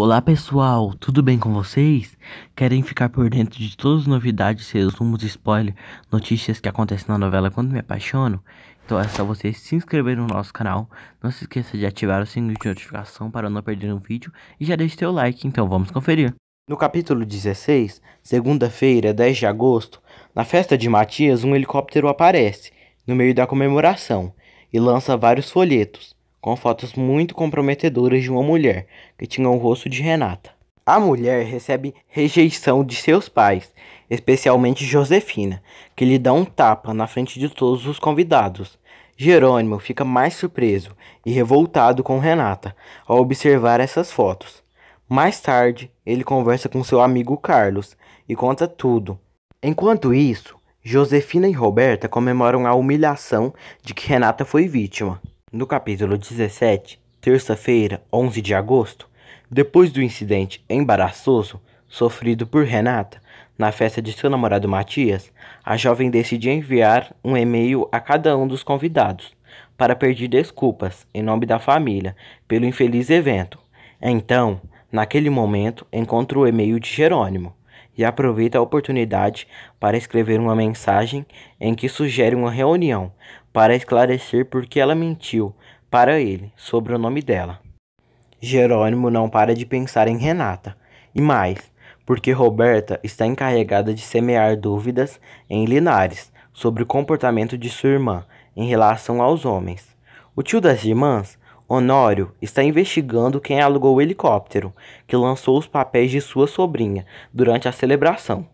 Olá pessoal, tudo bem com vocês? Querem ficar por dentro de todas as novidades, resumos, spoiler, notícias que acontecem na novela Quando Me Apaixono? Então é só você se inscrever no nosso canal, não se esqueça de ativar o sininho de notificação para não perder um vídeo e já deixe seu like, então vamos conferir. No capítulo 16, segunda-feira, 10 de agosto, na festa de Matias, um helicóptero aparece, no meio da comemoração, e lança vários folhetos com fotos muito comprometedoras de uma mulher que tinha o rosto de Renata. A mulher recebe rejeição de seus pais, especialmente Josefina, que lhe dá um tapa na frente de todos os convidados. Jerônimo fica mais surpreso e revoltado com Renata ao observar essas fotos. Mais tarde, ele conversa com seu amigo Carlos e conta tudo. Enquanto isso, Josefina e Roberta comemoram a humilhação de que Renata foi vítima. No capítulo 17, terça-feira, 11 de agosto, depois do incidente embaraçoso sofrido por Renata na festa de seu namorado Matias, a jovem decide enviar um e-mail a cada um dos convidados para pedir desculpas em nome da família pelo infeliz evento. Então, naquele momento, encontra o e-mail de Jerônimo, e aproveita a oportunidade para escrever uma mensagem em que sugere uma reunião para esclarecer por que ela mentiu para ele sobre o nome dela. Jerônimo não para de pensar em Renata, e mais, porque Roberta está encarregada de semear dúvidas em Linares sobre o comportamento de sua irmã em relação aos homens. O tio das irmãs Honório está investigando quem alugou o helicóptero que lançou os papéis de sua sobrinha durante a celebração,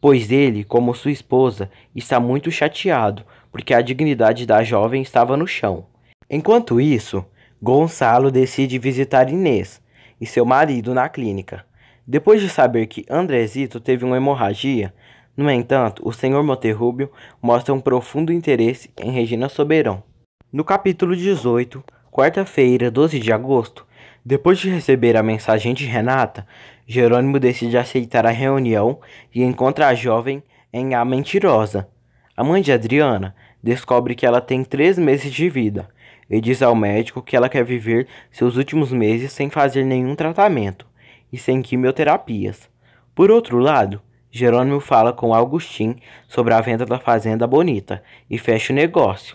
pois ele, como sua esposa, está muito chateado porque a dignidade da jovem estava no chão. Enquanto isso, Gonçalo decide visitar Inês e seu marido na clínica. Depois de saber que Andrezito teve uma hemorragia, no entanto, o senhor Monterrúbio mostra um profundo interesse em Regina Soberão. No capítulo 18, Quarta-feira, 12 de agosto, depois de receber a mensagem de Renata, Jerônimo decide aceitar a reunião e encontra a jovem em A Mentirosa. A mãe de Adriana descobre que ela tem três meses de vida e diz ao médico que ela quer viver seus últimos meses sem fazer nenhum tratamento e sem quimioterapias. Por outro lado, Jerônimo fala com Augustin sobre a venda da Fazenda Bonita e fecha o negócio.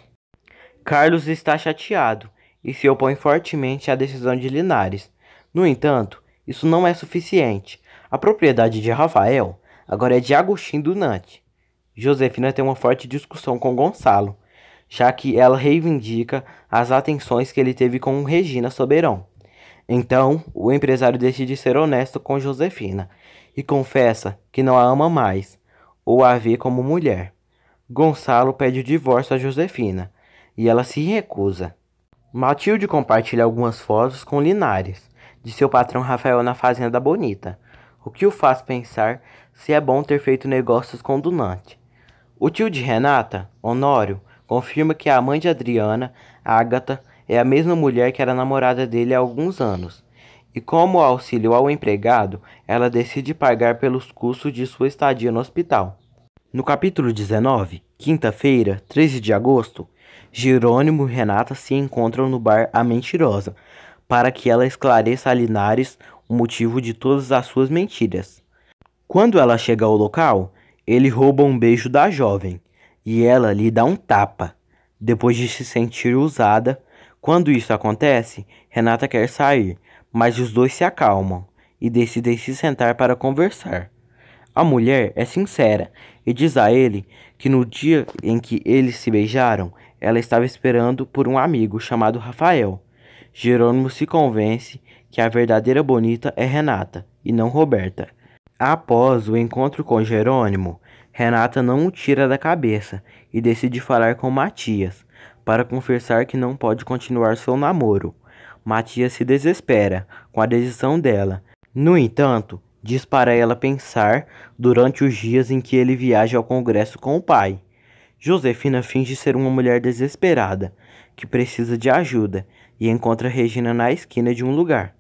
Carlos está chateado e se opõe fortemente à decisão de Linares. No entanto, isso não é suficiente. A propriedade de Rafael agora é de Agostinho Dunante. Josefina tem uma forte discussão com Gonçalo, já que ela reivindica as atenções que ele teve com Regina Soberão. Então, o empresário decide ser honesto com Josefina e confessa que não a ama mais ou a vê como mulher. Gonçalo pede o divórcio a Josefina e ela se recusa. Matilde compartilha algumas fotos com Linares, de seu patrão Rafael na Fazenda Bonita, o que o faz pensar se é bom ter feito negócios com Dunante. O tio de Renata, Honório, confirma que a mãe de Adriana, Ágata, é a mesma mulher que era namorada dele há alguns anos. E como auxílio ao empregado, ela decide pagar pelos custos de sua estadia no hospital. No capítulo 19, quinta-feira, 13 de agosto, Jerônimo e Renata se encontram no bar A Mentirosa para que ela esclareça a Linares o motivo de todas as suas mentiras. Quando ela chega ao local, ele rouba um beijo da jovem e ela lhe dá um tapa. Depois de se sentir usada, quando isso acontece, Renata quer sair, mas os dois se acalmam e decidem se sentar para conversar. A mulher é sincera e diz a ele que no dia em que eles se beijaram, ela estava esperando por um amigo chamado Rafael. Jerônimo se convence que a verdadeira bonita é Renata e não Roberta. Após o encontro com Jerônimo, Renata não o tira da cabeça e decide falar com Matias para confessar que não pode continuar seu namoro. Matias se desespera com a decisão dela. No entanto, diz para ela pensar durante os dias em que ele viaja ao congresso com o pai. Josefina finge ser uma mulher desesperada, que precisa de ajuda, e encontra Regina na esquina de um lugar.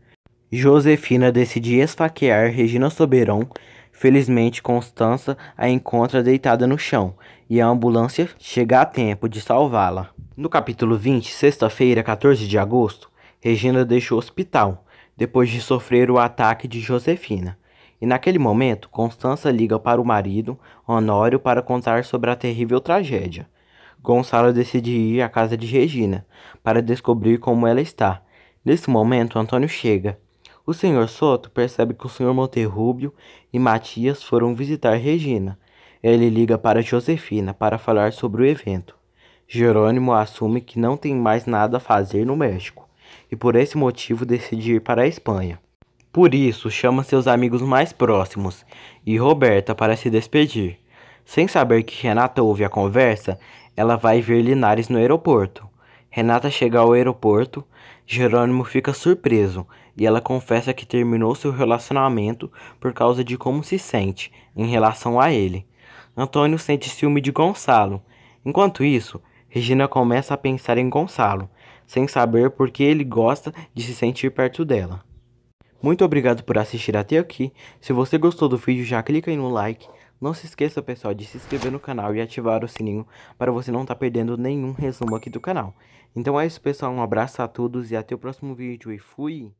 Josefina decide esfaquear Regina soberão. Felizmente, Constança a encontra deitada no chão e a ambulância chega a tempo de salvá-la. No capítulo 20, sexta-feira, 14 de agosto, Regina deixa o hospital depois de sofrer o ataque de Josefina. E naquele momento, Constança liga para o marido, Honório, para contar sobre a terrível tragédia. Gonçalo decide ir à casa de Regina para descobrir como ela está. Nesse momento, Antônio chega. O senhor Soto percebe que o senhor Monterrúbio e Matias foram visitar Regina. Ele liga para Josefina para falar sobre o evento. Jerônimo assume que não tem mais nada a fazer no México e por esse motivo decide ir para a Espanha. Por isso, chama seus amigos mais próximos e Roberta para se despedir. Sem saber que Renata ouve a conversa, ela vai ver Linares no aeroporto. Renata chega ao aeroporto, Jerônimo fica surpreso e ela confessa que terminou seu relacionamento por causa de como se sente em relação a ele. Antônio sente ciúme de Gonçalo. Enquanto isso, Regina começa a pensar em Gonçalo, sem saber por que ele gosta de se sentir perto dela. Muito obrigado por assistir até aqui. Se você gostou do vídeo, já clica aí no like. Não se esqueça, pessoal, de se inscrever no canal e ativar o sininho para você não estar tá perdendo nenhum resumo aqui do canal. Então é isso, pessoal. Um abraço a todos e até o próximo vídeo e fui!